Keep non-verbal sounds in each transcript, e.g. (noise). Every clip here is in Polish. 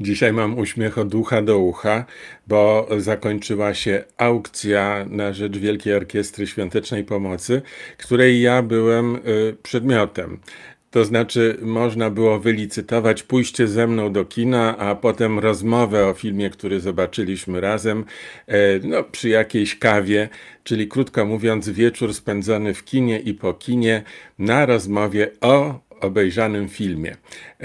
Dzisiaj mam uśmiech od ucha do ucha, bo zakończyła się aukcja na rzecz Wielkiej Orkiestry Świątecznej Pomocy, której ja byłem y, przedmiotem. To znaczy, można było wylicytować pójście ze mną do kina, a potem rozmowę o filmie, który zobaczyliśmy razem, e, no, przy jakiejś kawie, czyli krótko mówiąc, wieczór spędzony w kinie i po kinie na rozmowie o obejrzanym filmie. E,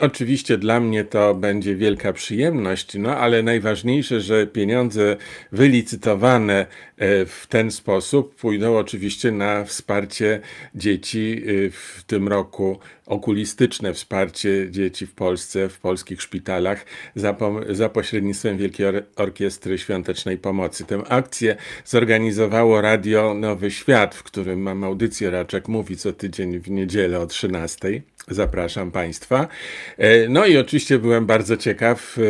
oczywiście dla mnie to będzie wielka przyjemność, no ale najważniejsze, że pieniądze wylicytowane e, w ten sposób pójdą oczywiście na wsparcie dzieci e, w tym roku okulistyczne wsparcie dzieci w Polsce, w polskich szpitalach za, po, za pośrednictwem Wielkiej Or Orkiestry Świątecznej Pomocy. Tę akcję zorganizowało Radio Nowy Świat, w którym mam audycję Raczek Mówi co tydzień w niedzielę o 13. Stay. Zapraszam Państwa. E, no i oczywiście byłem bardzo ciekaw, e,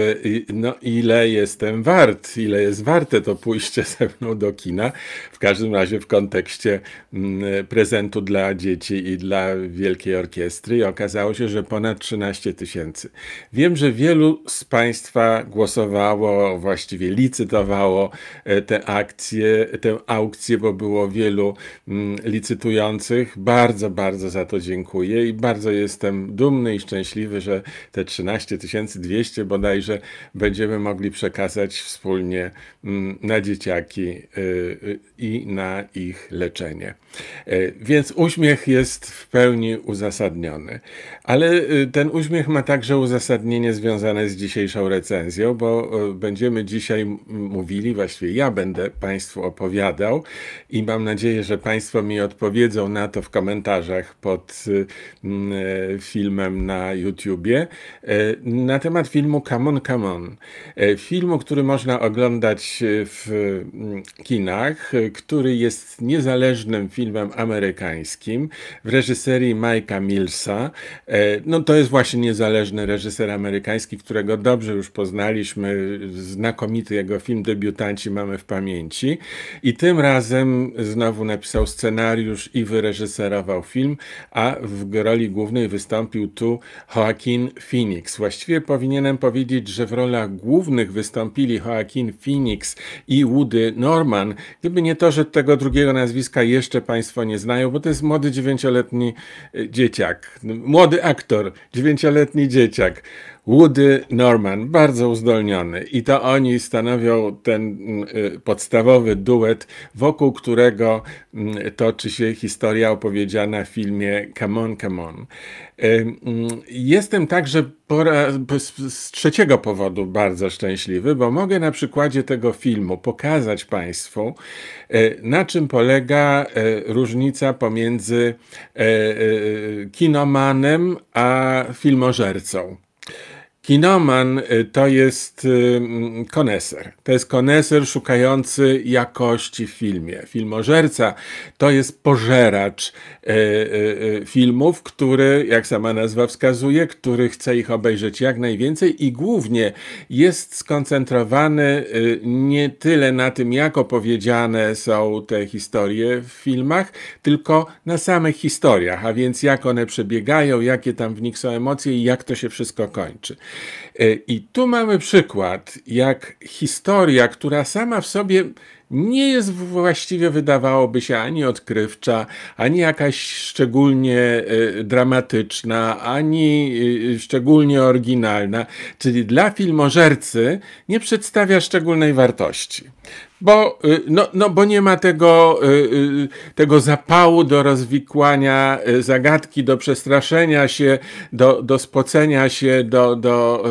no, ile jestem wart, ile jest warte to pójście ze mną do kina. W każdym razie w kontekście mm, prezentu dla dzieci i dla Wielkiej Orkiestry i okazało się, że ponad 13 tysięcy. Wiem, że wielu z Państwa głosowało, właściwie licytowało e, te akcje, tę aukcję, bo było wielu mm, licytujących. Bardzo, bardzo za to dziękuję i bardzo jest jestem dumny i szczęśliwy, że te 13 200 bodajże będziemy mogli przekazać wspólnie mm, na dzieciaki y, y, i na ich leczenie. E, więc uśmiech jest w pełni uzasadniony. Ale e, ten uśmiech ma także uzasadnienie związane z dzisiejszą recenzją, bo e, będziemy dzisiaj mówili, właściwie ja będę Państwu opowiadał i mam nadzieję, że Państwo mi odpowiedzą na to w komentarzach pod filmem na YouTubie na temat filmu Come On, Come On. Filmu, który można oglądać w kinach, który jest niezależnym filmem filmem amerykańskim w reżyserii Mike'a Millsa. E, no to jest właśnie niezależny reżyser amerykański, którego dobrze już poznaliśmy. Znakomity jego film Debiutanci mamy w pamięci. I tym razem znowu napisał scenariusz i wyreżyserował film, a w roli głównej wystąpił tu Joaquin Phoenix. Właściwie powinienem powiedzieć, że w rolach głównych wystąpili Joaquin Phoenix i Woody Norman, gdyby nie to, że tego drugiego nazwiska jeszcze Państwo nie znają, bo to jest młody dziewięcioletni e, dzieciak, no, młody aktor, dziewięcioletni dzieciak. Woody Norman, bardzo uzdolniony. I to oni stanowią ten mm, y, podstawowy duet, wokół którego mm, toczy się historia opowiedziana w filmie Come On, Come On. Y, mm, jestem także z trzeciego powodu bardzo szczęśliwy, bo mogę na przykładzie tego filmu pokazać Państwu, y, na czym polega różnica pomiędzy kinomanem a filmożercą. Kinoman y, to jest y, mm, koneser. To jest koneser szukający jakości w filmie. Filmożerca to jest pożeracz y, filmów, który, jak sama nazwa wskazuje, który chce ich obejrzeć jak najwięcej i głównie jest skoncentrowany nie tyle na tym, jak opowiedziane są te historie w filmach, tylko na samych historiach, a więc jak one przebiegają, jakie tam w nich są emocje i jak to się wszystko kończy. E, I tu mamy przykład, jak historia, która sama w sobie nie jest właściwie wydawałoby się ani odkrywcza, ani jakaś szczególnie e, dramatyczna, ani e, szczególnie oryginalna, czyli dla filmożercy nie przedstawia szczególnej wartości. Bo, y, no, no, bo nie ma tego, y, y, tego zapału do rozwikłania zagadki, do przestraszenia się, do, do spocenia się, do, do,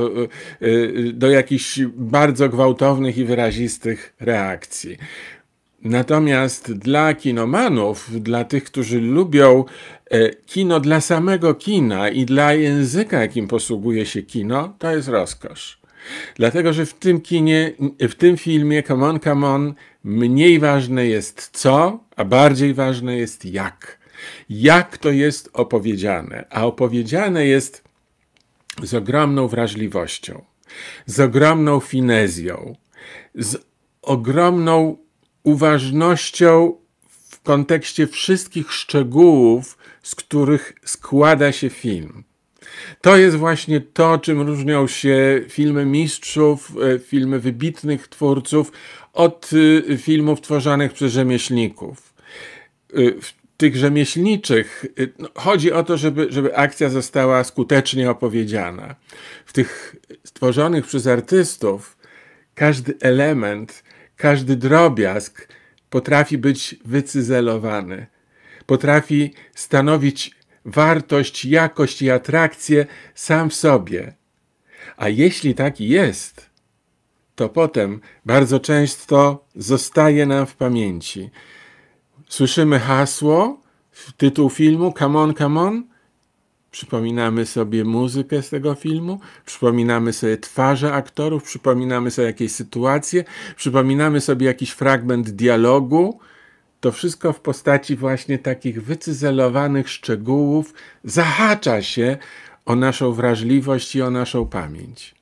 do jakichś bardzo gwałtownych i wyrazistych reakcji. Natomiast dla kinomanów, dla tych, którzy lubią e, kino dla samego kina i dla języka, jakim posługuje się kino, to jest rozkosz. Dlatego, że w tym kinie, w tym filmie Come on, come on, mniej ważne jest co, a bardziej ważne jest jak. Jak to jest opowiedziane? A opowiedziane jest z ogromną wrażliwością, z ogromną finezją, z ogromną uważnością w kontekście wszystkich szczegółów, z których składa się film. To jest właśnie to, czym różnią się filmy mistrzów, e, filmy wybitnych twórców od e, filmów tworzonych przez rzemieślników. E, w tych rzemieślniczych no, chodzi o to, żeby, żeby akcja została skutecznie opowiedziana. W tych stworzonych przez artystów każdy element, każdy drobiazg potrafi być wycyzelowany, potrafi stanowić wartość, jakość i atrakcję sam w sobie. A jeśli taki jest, to potem bardzo często zostaje nam w pamięci. Słyszymy hasło, tytuł filmu Come on, come on. Przypominamy sobie muzykę z tego filmu, przypominamy sobie twarze aktorów, przypominamy sobie jakieś sytuacje, przypominamy sobie jakiś fragment dialogu, to wszystko w postaci właśnie takich wycyzelowanych szczegółów zahacza się o naszą wrażliwość i o naszą pamięć.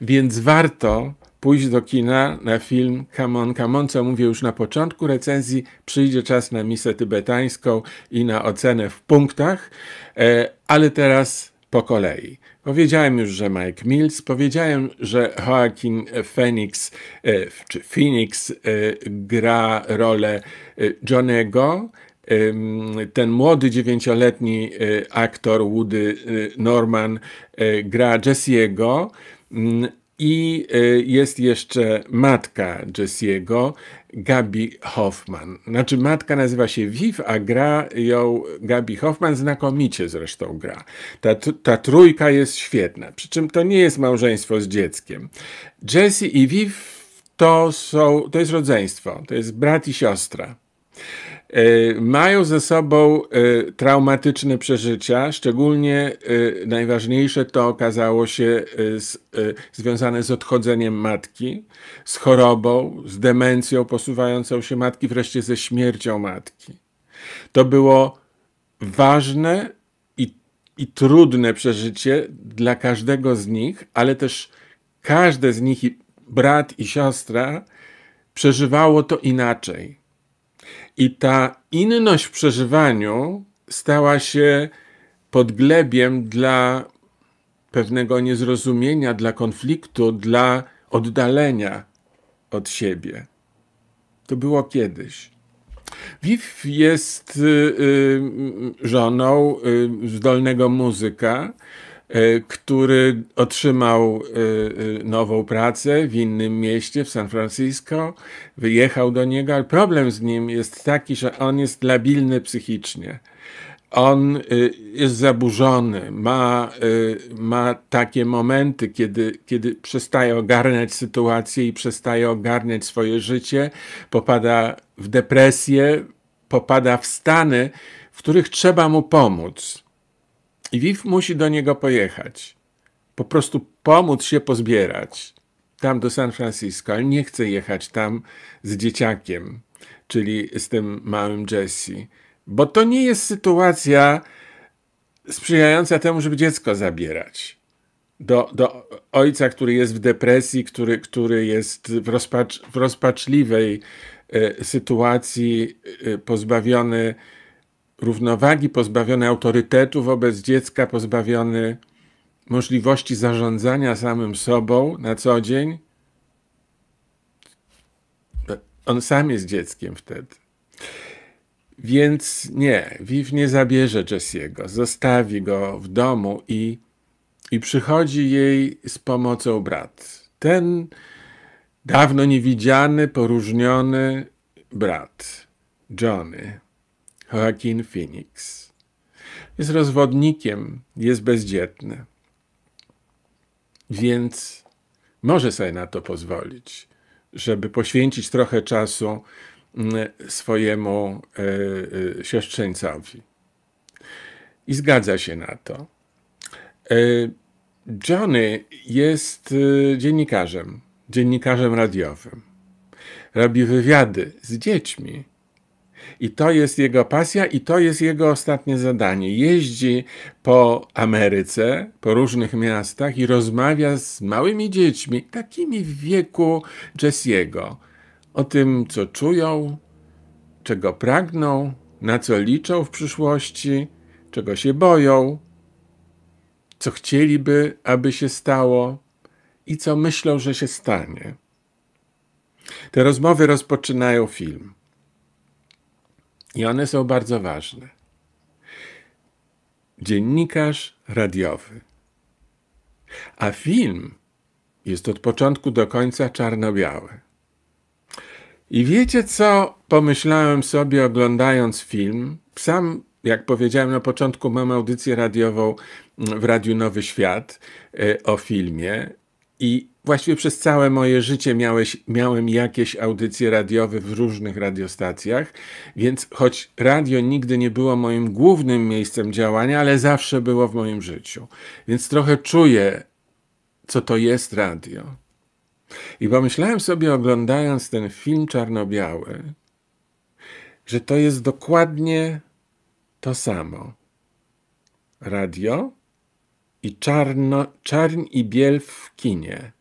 Więc warto pójść do kina na film Come on, come on, co mówię już na początku recenzji. Przyjdzie czas na misę tybetańską i na ocenę w punktach, e, ale teraz po kolei. Powiedziałem już, że Mike Mills, powiedziałem, że Joaquin Phoenix e, czy Phoenix e, gra rolę e, Johnego. Ten młody dziewięcioletni aktor Woody Norman gra Jessiego mm, i jest jeszcze matka Jessiego, Gabi Hoffman. Znaczy matka nazywa się Viv, a gra ją Gabi Hoffman, znakomicie zresztą gra. Ta, ta trójka jest świetna, przy czym to nie jest małżeństwo z dzieckiem. Jesse i Viv to, są, to jest rodzeństwo, to jest brat i siostra. E, mają ze sobą e, traumatyczne przeżycia, szczególnie e, najważniejsze to okazało się z, związane z odchodzeniem matki, z chorobą, z demencją posuwającą się matki, wreszcie ze śmiercią matki. To było ważne i, i trudne przeżycie dla każdego z nich, ale też każde z nich, i brat i siostra, przeżywało to inaczej i ta inność w przeżywaniu stała się podglebiem dla pewnego niezrozumienia, dla konfliktu, dla oddalenia od siebie. To było kiedyś. Viv jest y, y, żoną y, zdolnego muzyka, E, który otrzymał e, e, nową pracę w innym mieście, w San Francisco, wyjechał do niego, ale problem z nim jest taki, że on jest labilny psychicznie. On jest zaburzony, ma, ma takie momenty, kiedy, kiedy przestaje ogarniać sytuację i przestaje ogarniać swoje życie, popada w depresję, popada w stany, w których trzeba mu pomóc i Viv musi do niego pojechać. Po prostu pomóc się pozbierać tam do San Francisco, ale nie chce jechać tam z dzieciakiem, czyli z tym małym Jesse, bo to nie jest sytuacja sprzyjająca temu, żeby dziecko zabierać. Do, do ojca, który jest w depresji, który, który jest w, rozpacz, w rozpaczliwej y, sytuacji, y, pozbawiony równowagi, pozbawiony autorytetu wobec dziecka, pozbawiony możliwości zarządzania samym sobą na co dzień. On sam jest dzieckiem wtedy. Więc nie, Viv nie zabierze Jessiego, zostawi go w domu i, i przychodzi jej z pomocą brat. Ten dawno niewidziany, poróżniony brat, Johnny. Joaquin Phoenix. Jest rozwodnikiem, jest bezdzietny. Więc może sobie na to pozwolić, żeby poświęcić trochę czasu mm, swojemu e, e, siostrzeńcowi. I zgadza się na to. E, Johnny jest dziennikarzem, dziennikarzem radiowym. Robi wywiady z dziećmi i to jest jego pasja i to jest jego ostatnie zadanie. Jeździ po Ameryce, po różnych miastach i rozmawia z małymi dziećmi, takimi w wieku Jesse'ego, o tym, co czują, czego pragną, na co liczą w przyszłości, czego się boją, co chcieliby, aby się stało i co myślą, że się stanie. Te rozmowy rozpoczynają film. I one są bardzo ważne. Dziennikarz radiowy. A film jest od początku do końca czarno-biały. I wiecie, co pomyślałem sobie oglądając film? Sam, jak powiedziałem na początku, mam audycję radiową w Radiu Nowy Świat e, o filmie i właściwie przez całe moje życie miałeś, miałem jakieś audycje radiowe w różnych radiostacjach, więc choć radio nigdy nie było moim głównym miejscem działania, ale zawsze było w moim życiu. Więc trochę czuję, co to jest radio. I pomyślałem sobie, oglądając ten film czarno-biały, że to jest dokładnie to samo. Radio i czarno, czarn i biel w kinie,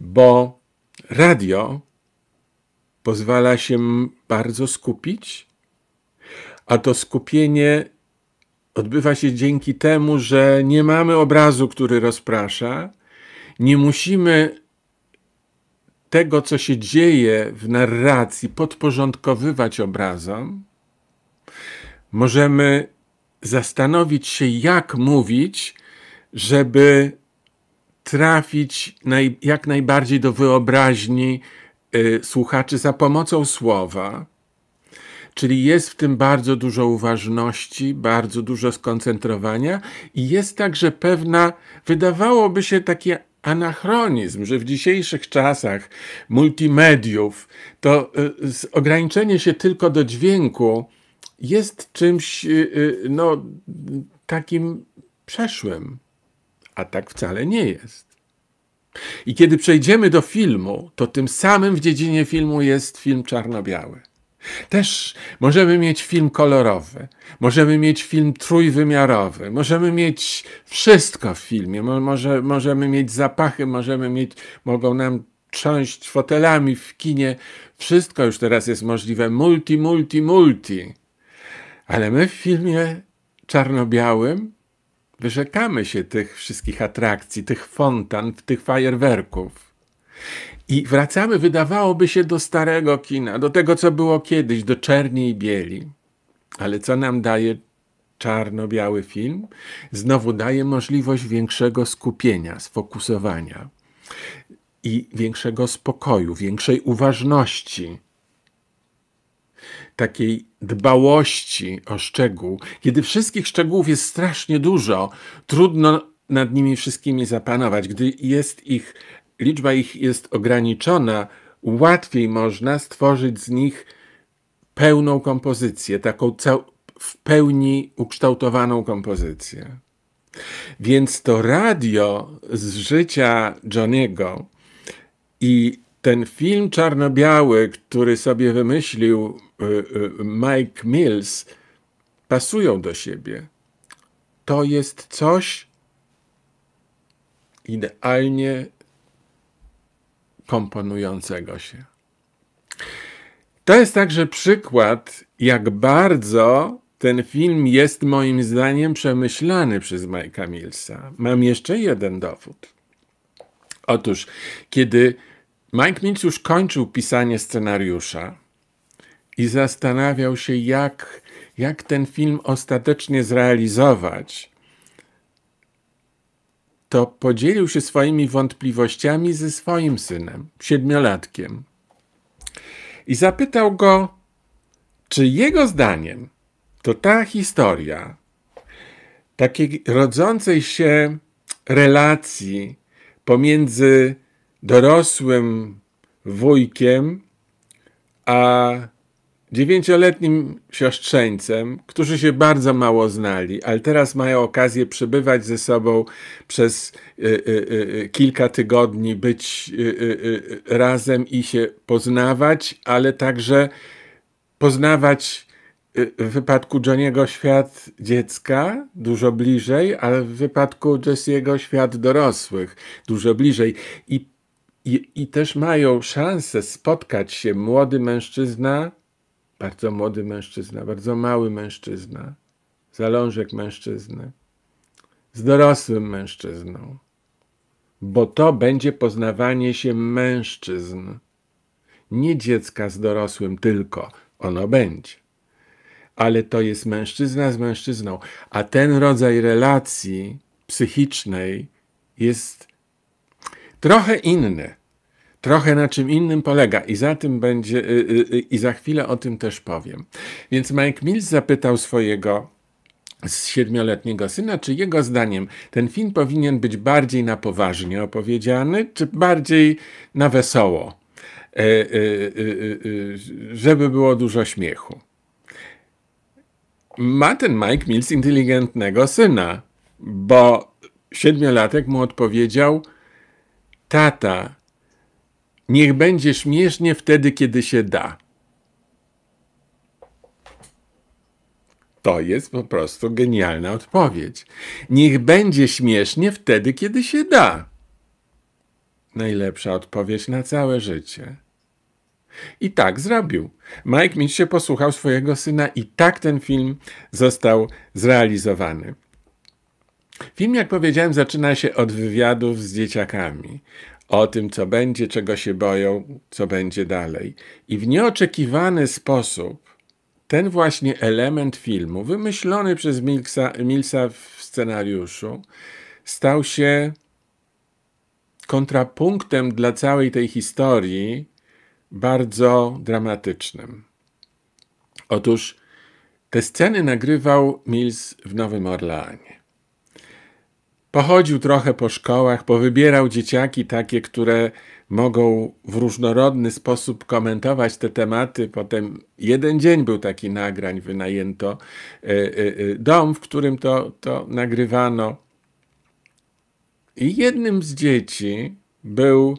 bo radio pozwala się bardzo skupić, a to skupienie odbywa się dzięki temu, że nie mamy obrazu, który rozprasza, nie musimy tego, co się dzieje w narracji, podporządkowywać obrazom. Możemy zastanowić się, jak mówić, żeby trafić naj, jak najbardziej do wyobraźni y, słuchaczy za pomocą słowa. Czyli jest w tym bardzo dużo uważności, bardzo dużo skoncentrowania i jest także pewna, wydawałoby się takie anachronizm, że w dzisiejszych czasach multimediów to y, ograniczenie się tylko do dźwięku jest czymś y, y no, takim przeszłym. A tak wcale nie jest. I kiedy przejdziemy do filmu, to tym samym w dziedzinie filmu jest film czarno-biały. Też możemy mieć film kolorowy, możemy mieć film trójwymiarowy, możemy mieć wszystko w filmie, może, możemy mieć zapachy, możemy mieć, mogą nam trząść fotelami w kinie. Wszystko już teraz jest możliwe. Multi, multi, multi. Ale my w filmie czarno-białym Wyrzekamy się tych wszystkich atrakcji, tych fontan, tych fajerwerków. I wracamy, wydawałoby się, do starego kina, do tego, co było kiedyś, do czerni i bieli. Ale co nam daje czarno-biały film? Znowu daje możliwość większego skupienia, sfokusowania i większego spokoju, większej uważności, takiej dbałości o szczegół, kiedy wszystkich szczegółów jest strasznie dużo, trudno nad nimi wszystkimi zapanować. Gdy jest ich, liczba ich jest ograniczona, łatwiej można stworzyć z nich pełną kompozycję, taką w pełni ukształtowaną kompozycję. Więc to radio z życia Johniego i ten film czarno-biały, który sobie wymyślił y, y, Mike Mills, pasują do siebie. To jest coś idealnie komponującego się. To jest także przykład, jak bardzo ten film jest moim zdaniem przemyślany przez Mike'a Millsa. Mam jeszcze jeden dowód. Otóż, kiedy Mike Mills już kończył pisanie scenariusza i zastanawiał się, jak, jak ten film ostatecznie zrealizować. To podzielił się swoimi wątpliwościami ze swoim synem, siedmiolatkiem. I zapytał go, czy jego zdaniem to ta historia takiej rodzącej się relacji pomiędzy dorosłym wujkiem, a dziewięcioletnim siostrzeńcem, którzy się bardzo mało znali, ale teraz mają okazję przebywać ze sobą przez y, y, y, y kilka tygodni, być y, y, razem i się poznawać, ale także poznawać w wypadku Johniego świat dziecka dużo bliżej, ale w wypadku Jessiego świat dorosłych dużo bliżej. I i, I też mają szansę spotkać się młody mężczyzna, bardzo młody mężczyzna, bardzo mały mężczyzna, zalążek mężczyzny, z dorosłym mężczyzną, bo to będzie poznawanie się mężczyzn, nie dziecka z dorosłym tylko, ono będzie. Ale to jest mężczyzna z mężczyzną, a ten rodzaj relacji psychicznej jest trochę inny. Trochę na czym innym polega i za tym będzie y, y, y, i za chwilę o tym też powiem. Więc Mike Mills zapytał swojego siedmioletniego syna, czy jego zdaniem ten film powinien być bardziej na poważnie opowiedziany, czy bardziej na wesoło, e, e, e, żeby było dużo śmiechu. Ma ten Mike Mills inteligentnego syna, bo siedmiolatek mu odpowiedział, Tata, niech będzie śmiesznie wtedy, kiedy się da. To jest po prostu genialna odpowiedź. Niech będzie śmiesznie wtedy, kiedy się da. Najlepsza odpowiedź na całe życie. I tak zrobił. Mike Mitch się posłuchał swojego syna i tak ten film został zrealizowany. Film, jak powiedziałem, zaczyna się od wywiadów z dzieciakami. O tym, co będzie, czego się boją, co będzie dalej. I w nieoczekiwany sposób ten właśnie element filmu, wymyślony przez Milsa, Milsa w scenariuszu, stał się kontrapunktem dla całej tej historii bardzo dramatycznym. Otóż te sceny nagrywał Mills w Nowym Orleanie. Pochodził trochę po szkołach, powybierał dzieciaki takie, które mogą w różnorodny sposób komentować te tematy. Potem jeden dzień był taki nagrań, wynajęto e, e, e, dom, w którym to, to nagrywano. I jednym z dzieci był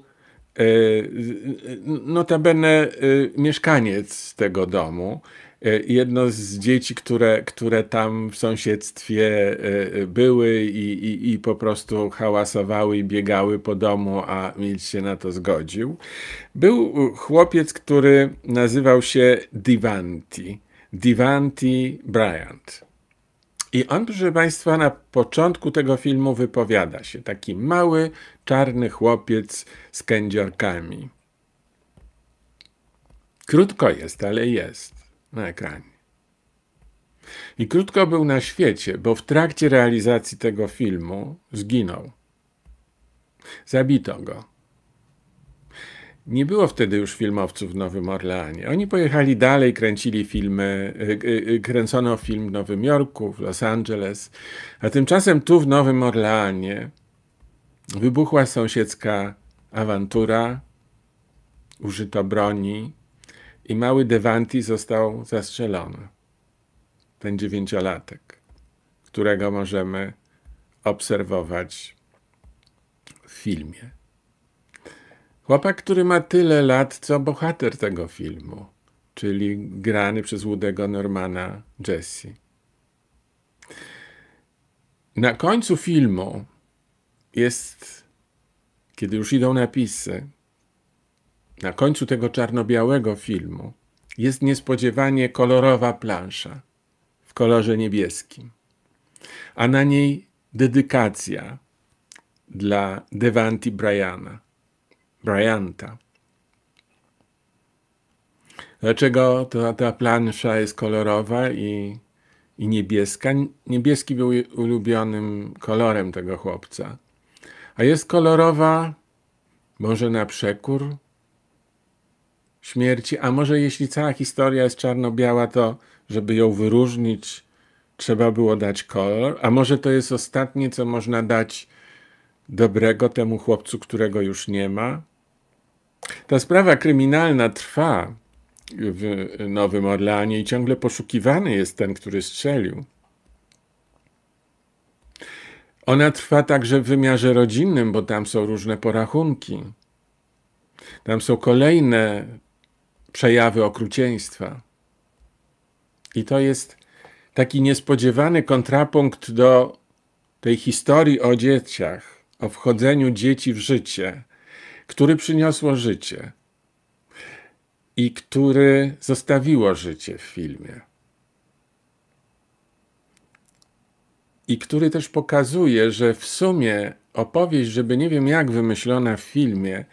notabene mieszkaniec tego domu, E, jedno z dzieci, które, które tam w sąsiedztwie e, e, były i, i, i po prostu hałasowały i biegały po domu, a Mills się na to zgodził. Był chłopiec, który nazywał się Divanti. Divanti Bryant. I on, proszę Państwa, na początku tego filmu wypowiada się. Taki mały, czarny chłopiec z kędziorkami. Krótko jest, ale jest na ekranie. I krótko był na świecie, bo w trakcie realizacji tego filmu zginął. Zabito go. Nie było wtedy już filmowców w Nowym Orleanie. Oni pojechali dalej, kręcili filmy, y, y, y, kręcono film w Nowym Jorku, w Los Angeles, a tymczasem tu w Nowym Orleanie wybuchła sąsiedzka awantura, użyto broni, i mały Devanti został zastrzelony. Ten dziewięciolatek, którego możemy obserwować w filmie. Chłopak, który ma tyle lat, co bohater tego filmu, czyli grany przez Łudego Normana Jesse. Na końcu filmu jest, kiedy już idą napisy, na końcu tego czarno-białego filmu jest niespodziewanie kolorowa plansza w kolorze niebieskim, a na niej dedykacja dla Devanti Bryana, Bryanta. Dlaczego ta, ta plansza jest kolorowa i, i niebieska? Niebieski był ulubionym kolorem tego chłopca. A jest kolorowa może na przekór śmierci, a może jeśli cała historia jest czarno-biała, to żeby ją wyróżnić, trzeba było dać kolor, a może to jest ostatnie, co można dać dobrego temu chłopcu, którego już nie ma. Ta sprawa kryminalna trwa w Nowym Orleanie i ciągle poszukiwany jest ten, który strzelił. Ona trwa także w wymiarze rodzinnym, bo tam są różne porachunki. Tam są kolejne przejawy okrucieństwa. I to jest taki niespodziewany kontrapunkt do tej historii o dzieciach, o wchodzeniu dzieci w życie, który przyniosło życie i który zostawiło życie w filmie. I który też pokazuje, że w sumie opowieść, żeby nie wiem jak wymyślona w filmie,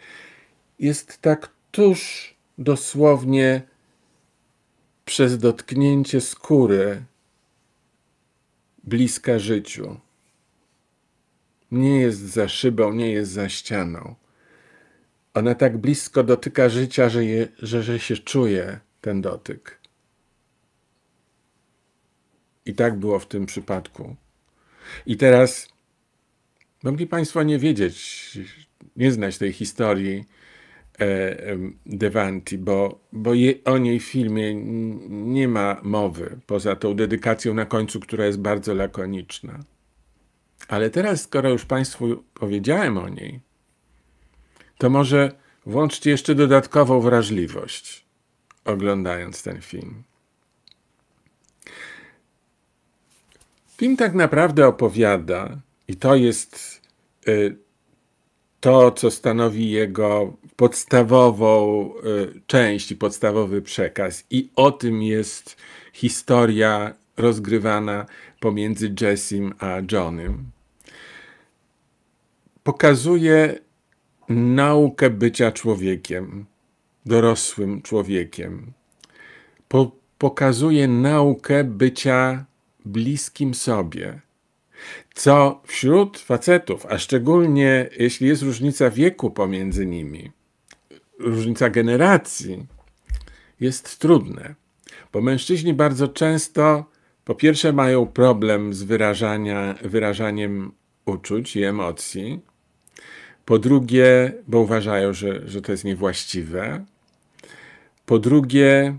jest tak tuż dosłownie przez dotknięcie skóry bliska życiu. Nie jest za szybą, nie jest za ścianą. Ona tak blisko dotyka życia, że, je, że, że się czuje ten dotyk. I tak było w tym przypadku. I teraz mogli Państwo nie wiedzieć, nie znać tej historii, E, Devanti, bo, bo je, o niej w filmie nie ma mowy, poza tą dedykacją na końcu, która jest bardzo lakoniczna. Ale teraz, skoro już Państwu powiedziałem o niej, to może włączcie jeszcze dodatkową wrażliwość, oglądając ten film. Film tak naprawdę opowiada, i to jest y, to, co stanowi jego podstawową y, część i podstawowy przekaz. I o tym jest historia rozgrywana pomiędzy Jessim a Johnem. Pokazuje naukę bycia człowiekiem, dorosłym człowiekiem. Po pokazuje naukę bycia bliskim sobie co wśród facetów, a szczególnie jeśli jest różnica wieku pomiędzy nimi, różnica generacji, jest trudne, bo mężczyźni bardzo często po pierwsze mają problem z wyrażania, wyrażaniem uczuć i emocji, po drugie, bo uważają, że, że to jest niewłaściwe, po drugie,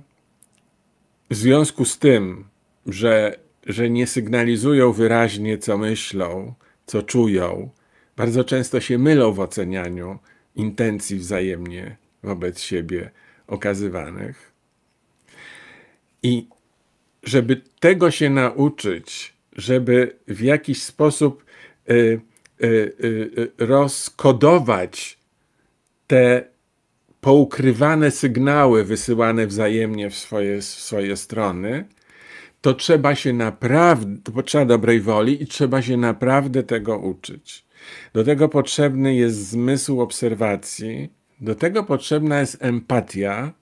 w związku z tym, że że nie sygnalizują wyraźnie, co myślą, co czują, bardzo często się mylą w ocenianiu intencji wzajemnie wobec siebie okazywanych. I żeby tego się nauczyć, żeby w jakiś sposób y, y, y, y rozkodować te poukrywane sygnały wysyłane wzajemnie w swoje, w swoje strony, to trzeba się naprawdę, to potrzeba dobrej woli i trzeba się naprawdę tego uczyć. Do tego potrzebny jest zmysł obserwacji, do tego potrzebna jest empatia,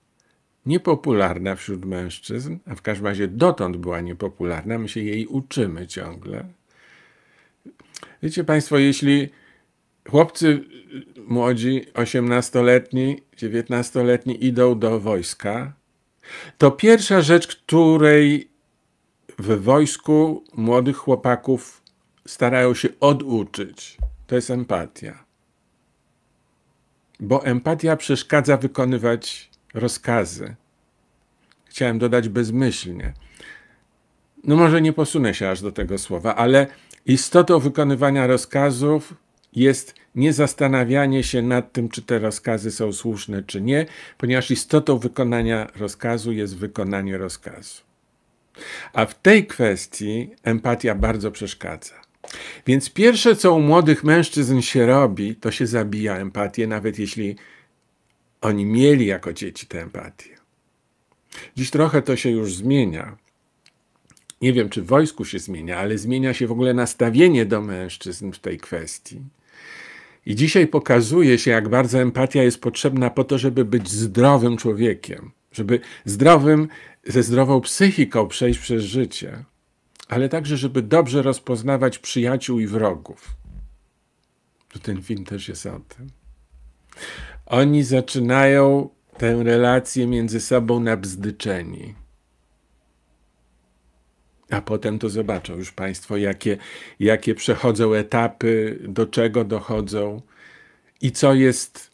niepopularna wśród mężczyzn, a w każdym razie dotąd była niepopularna, my się jej uczymy ciągle. Wiecie Państwo, jeśli chłopcy młodzi, 18-letni, 19-letni idą do wojska, to pierwsza rzecz, której w wojsku młodych chłopaków starają się oduczyć. To jest empatia. Bo empatia przeszkadza wykonywać rozkazy. Chciałem dodać bezmyślnie. No może nie posunę się aż do tego słowa, ale istotą wykonywania rozkazów jest nie zastanawianie się nad tym, czy te rozkazy są słuszne, czy nie, ponieważ istotą wykonania rozkazu jest wykonanie rozkazu. A w tej kwestii empatia bardzo przeszkadza. Więc pierwsze, co u młodych mężczyzn się robi, to się zabija empatię, nawet jeśli oni mieli jako dzieci tę empatię. Dziś trochę to się już zmienia. Nie wiem, czy w wojsku się zmienia, ale zmienia się w ogóle nastawienie do mężczyzn w tej kwestii. I dzisiaj pokazuje się, jak bardzo empatia jest potrzebna po to, żeby być zdrowym człowiekiem, żeby zdrowym ze zdrową psychiką przejść przez życie, ale także, żeby dobrze rozpoznawać przyjaciół i wrogów. To ten film też jest o tym. Oni zaczynają tę relację między sobą nabzdyczeni. A potem to zobaczą już Państwo, jakie, jakie przechodzą etapy, do czego dochodzą i co jest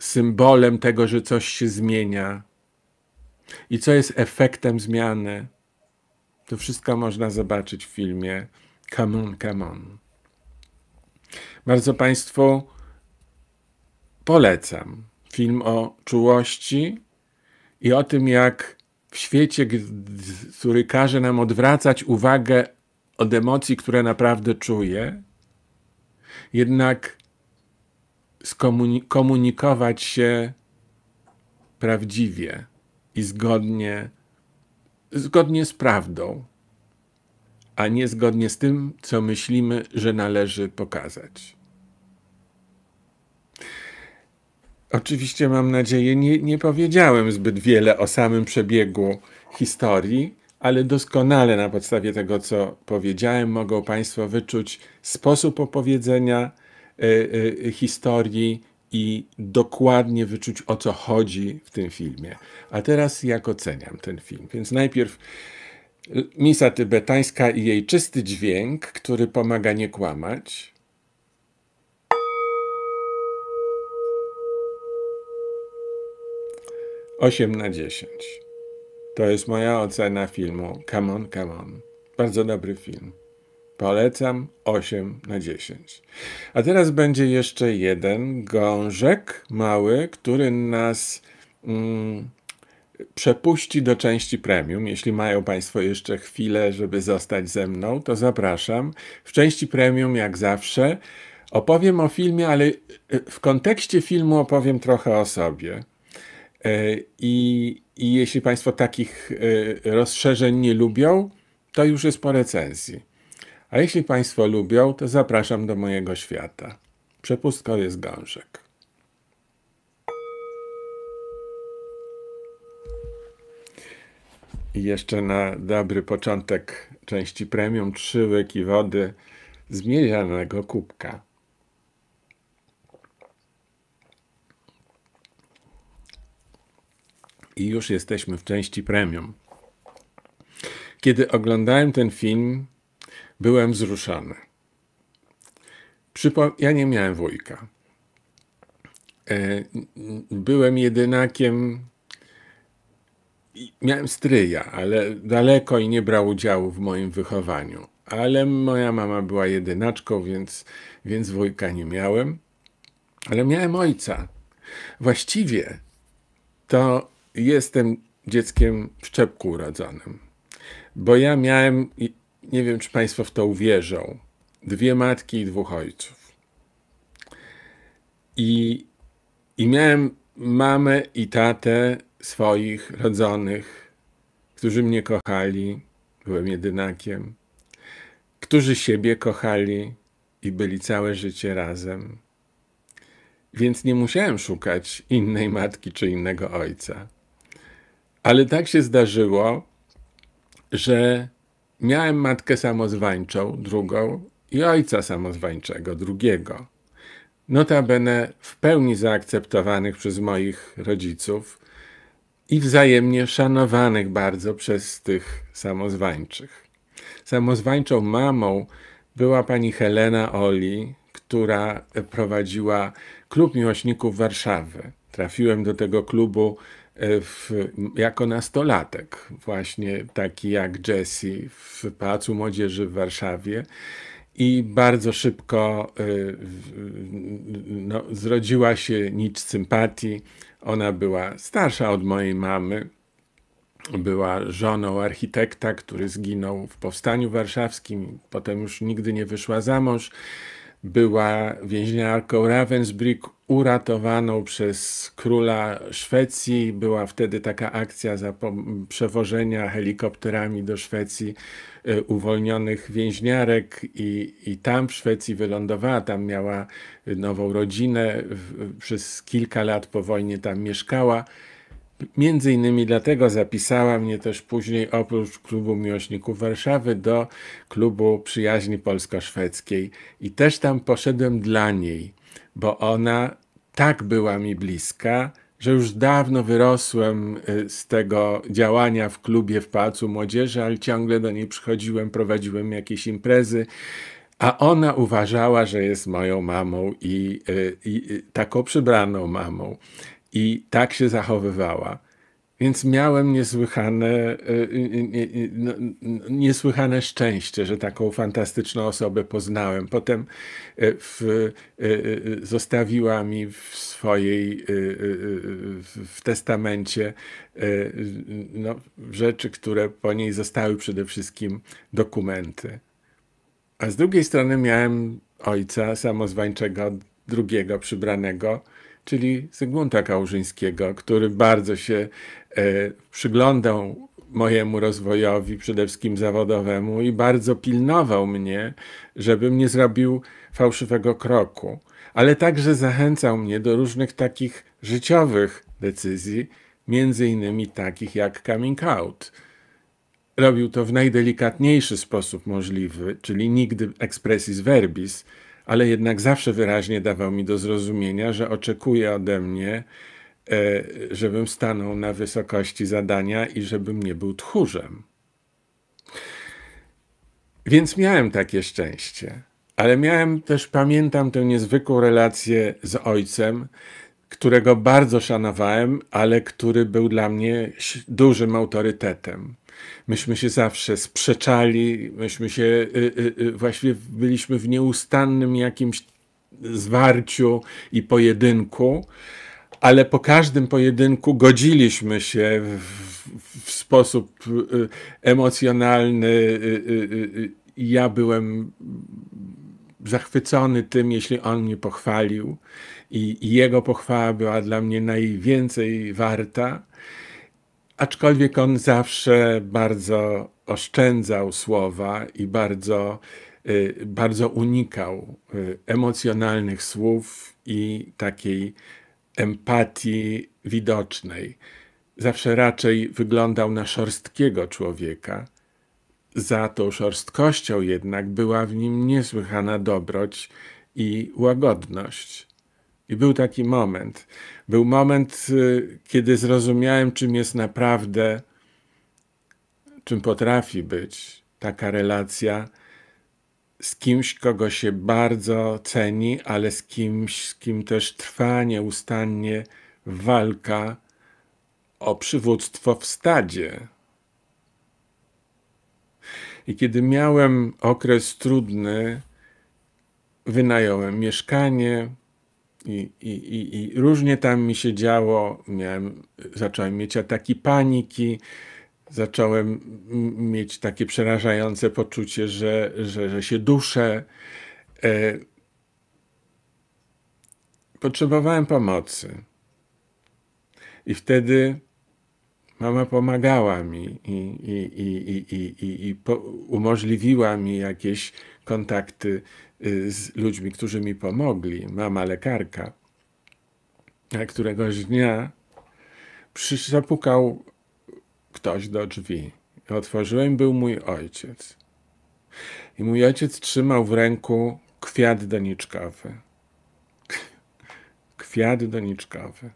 symbolem tego, że coś się zmienia, i co jest efektem zmiany? To wszystko można zobaczyć w filmie Come on, come on. Bardzo Państwu polecam film o czułości i o tym, jak w świecie, który każe nam odwracać uwagę od emocji, które naprawdę czuję, jednak skomunikować się prawdziwie i zgodnie, zgodnie z prawdą, a nie zgodnie z tym, co myślimy, że należy pokazać. Oczywiście, mam nadzieję, nie, nie powiedziałem zbyt wiele o samym przebiegu historii, ale doskonale na podstawie tego, co powiedziałem, mogą Państwo wyczuć sposób opowiedzenia y, y, y historii, i dokładnie wyczuć o co chodzi w tym filmie. A teraz jak oceniam ten film? Więc najpierw misa tybetańska i jej czysty dźwięk, który pomaga nie kłamać. Osiem na dziesięć. To jest moja ocena filmu. Come on, come on. Bardzo dobry film. Polecam 8 na 10. A teraz będzie jeszcze jeden gążek mały, który nas mm, przepuści do części premium. Jeśli mają Państwo jeszcze chwilę, żeby zostać ze mną, to zapraszam. W części premium, jak zawsze, opowiem o filmie, ale y, w kontekście filmu opowiem trochę o sobie. E, I, i jeśli Państwo takich e, rozszerzeń nie lubią, to już jest po recenzji. A jeśli Państwo lubią, to zapraszam do mojego świata. Przepustko jest gąszek. I jeszcze na dobry początek części premium trzy łyki wody z miedzianego kubka. I już jesteśmy w części premium. Kiedy oglądałem ten film, Byłem wzruszany. Przypo ja nie miałem wujka. E, byłem jedynakiem. Miałem stryja, ale daleko i nie brał udziału w moim wychowaniu. Ale moja mama była jedynaczką, więc, więc wujka nie miałem. Ale miałem ojca. Właściwie to jestem dzieckiem w szczepku urodzonym, bo ja miałem nie wiem, czy Państwo w to uwierzą, dwie matki i dwóch ojców. I, i miałem mamę i tatę swoich rodzonych, którzy mnie kochali, byłem jedynakiem, którzy siebie kochali i byli całe życie razem. Więc nie musiałem szukać innej matki czy innego ojca. Ale tak się zdarzyło, że Miałem matkę samozwańczą, drugą, i ojca samozwańczego, drugiego. Notabene w pełni zaakceptowanych przez moich rodziców i wzajemnie szanowanych bardzo przez tych samozwańczych. Samozwańczą mamą była pani Helena Oli, która prowadziła klub miłośników Warszawy. Trafiłem do tego klubu E, w, jako nastolatek, właśnie taki jak Jesse w Pałacu Młodzieży w Warszawie. I bardzo szybko e, no, zrodziła się nić sympatii. Ona była starsza od mojej mamy, była żoną architekta, który zginął w powstaniu warszawskim, potem już nigdy nie wyszła za mąż. Była więźniarką Ravensbrück, uratowaną przez króla Szwecji. Była wtedy taka akcja przewożenia helikopterami do Szwecji e, uwolnionych więźniarek i, i tam w Szwecji wylądowała, tam miała e, nową rodzinę, przez kilka lat po wojnie tam mieszkała. Między innymi dlatego zapisała mnie też później oprócz klubu miłośników Warszawy do klubu przyjaźni polsko-szwedzkiej i też tam poszedłem dla niej bo ona tak była mi bliska, że już dawno wyrosłem y, z tego działania w klubie w Pałacu Młodzieży, ale ciągle do niej przychodziłem, prowadziłem jakieś imprezy. A ona uważała, że jest moją mamą i, y, i, i y, taką przybraną mamą. I tak się zachowywała. Więc miałem niesłychane, e, no, niesłychane szczęście, że taką fantastyczną osobę poznałem. Potem e, w, e, zostawiła mi w swojej, w testamencie no, rzeczy, które po niej zostały przede wszystkim dokumenty. A z drugiej strony miałem ojca samozwańczego drugiego przybranego, czyli Zygmunta Kałużyńskiego, który bardzo się E, przyglądał mojemu rozwojowi, przede wszystkim zawodowemu, i bardzo pilnował mnie, żebym nie zrobił fałszywego kroku. Ale także zachęcał mnie do różnych takich życiowych decyzji, między innymi takich jak coming out. Robił to w najdelikatniejszy sposób możliwy, czyli nigdy expressis verbis, ale jednak zawsze wyraźnie dawał mi do zrozumienia, że oczekuje ode mnie E, żebym stanął na wysokości zadania i żebym nie był tchórzem. Więc miałem takie szczęście, ale miałem też, pamiętam tę niezwykłą relację z ojcem, którego bardzo szanowałem, ale który był dla mnie dużym autorytetem. Myśmy się zawsze sprzeczali, myśmy się y, y, y właściwie byliśmy w nieustannym jakimś zwarciu i pojedynku ale po każdym pojedynku godziliśmy się w, w sposób y, emocjonalny. Y, y, ja byłem zachwycony tym, jeśli on mnie pochwalił, i jego pochwała była dla mnie najwięcej warta. Aczkolwiek on zawsze bardzo oszczędzał słowa i bardzo, bardzo unikał emocjonalnych słów i takiej empatii widocznej. Zawsze raczej wyglądał na szorstkiego człowieka. Za tą szorstkością jednak była w nim niesłychana dobroć i łagodność. I był taki moment. Był moment, y, kiedy zrozumiałem, czym jest naprawdę, czym potrafi być taka relacja z kimś, kogo się bardzo ceni, ale z kimś, z kim też trwa nieustannie walka o przywództwo w stadzie. I kiedy miałem okres trudny, wynająłem mieszkanie i, i, i, i różnie tam mi się działo. Miałem, zacząłem mieć ataki paniki zacząłem mieć takie przerażające poczucie, że, że, że się duszę. E, potrzebowałem pomocy. I wtedy mama pomagała mi i, i, i, i, i, i po, umożliwiła mi jakieś kontakty y, z ludźmi, którzy mi pomogli. Mama lekarka. A któregoś dnia zapukał ktoś do drzwi. Otworzyłem, był mój ojciec. I mój ojciec trzymał w ręku kwiat doniczkowy. (laughs) Kwiat doniczkowy.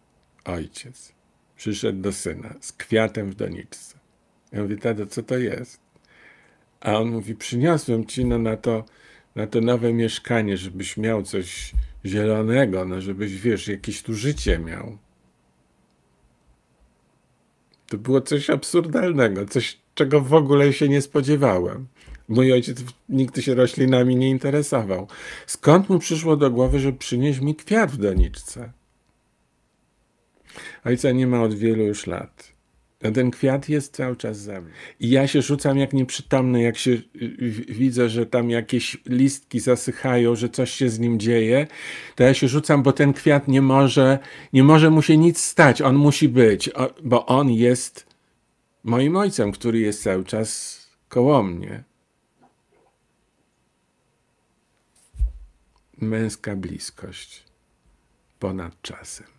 Ojciec przyszedł do syna z kwiatem w doniczce. Ja mówię, tato, co to jest? A on mówi, przyniosłem ci no, na, to, na to nowe mieszkanie, żebyś miał coś zielonego, no żebyś, wiesz, jakieś tu życie miał. To było coś absurdalnego, coś, czego w ogóle się nie spodziewałem. Mój ojciec nigdy się roślinami nie interesował. Skąd mu przyszło do głowy, że przynieś mi kwiat w doniczce? Ojca nie ma od wielu już lat. Ten kwiat jest cały czas ze mną. I ja się rzucam jak nieprzytomny, jak się y, widzę, że tam jakieś listki zasychają, że coś się z nim dzieje, to ja się rzucam, bo ten kwiat nie może, nie może mu się nic stać. On musi być, bo on jest moim ojcem, który jest cały czas koło mnie. Męska bliskość ponad czasem.